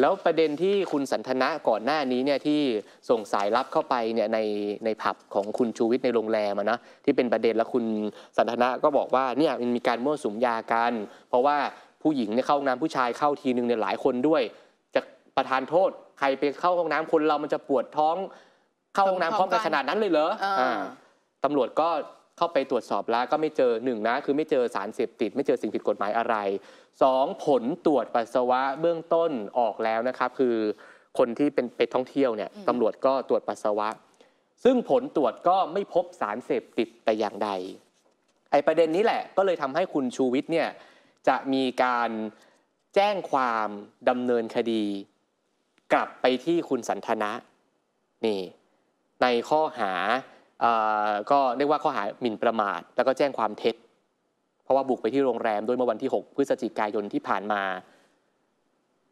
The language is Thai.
แล้วประเด็นที่คุณสันทนะก่อนหน้านี้เนี่ยที่ส่งสายลับเข้าไปเนี่ยในในผับของคุณชูวิทย์ในโรงแรมนะที่เป็นประเด็นแล้วคุณสันทนะก็บอกว่าเนี่ยมันมีการมั่วสุมยากัน เพราะว่าผู้หญิงเนี่ยเข้าห้องน้ำผู้ชายเข้าทีนึงเนี่ยหลายคนด้วย จะประทานโทษ ใครไปเข้าห้องน้ำคนเรามันจะปวดท้อง เข้าห้องน้ำพร้อมกันขนาดนั้นเลยเหรอตำรวจก็เข้าไปตรวจสอบแล้วก็ไม่เจอหนึ่งนะ คือไม่เจอสารเสพติด ไม่เจอสิ่งผิดกฎหมายอะไร 2. ผลตรวจปัสสาวะเบื้องต้นออกแล้วนะครับ คือคนที่เป็นไปท่องเที่ยวเนี่ยตำรวจก็ตรวจปัสสาวะ ซึ่งผลตรวจก็ไม่พบสารเสพติดแต่อย่างใดไอประเด็นนี้แหละ ก็เลยทำให้คุณชูวิทย์เนี่ยจะมีการแจ้งความดำเนินคดี กลับไปที่คุณสันทนะนี่ ในข้อหาก็เรียกว่าข้อหาหมิ่นประมาท แล้วก็แจ้งความเท็จ เพราะว่าบุกไปที่โรงแรมด้วยเมื่อวันที่ 6 พฤศจิกายนที่ผ่านมา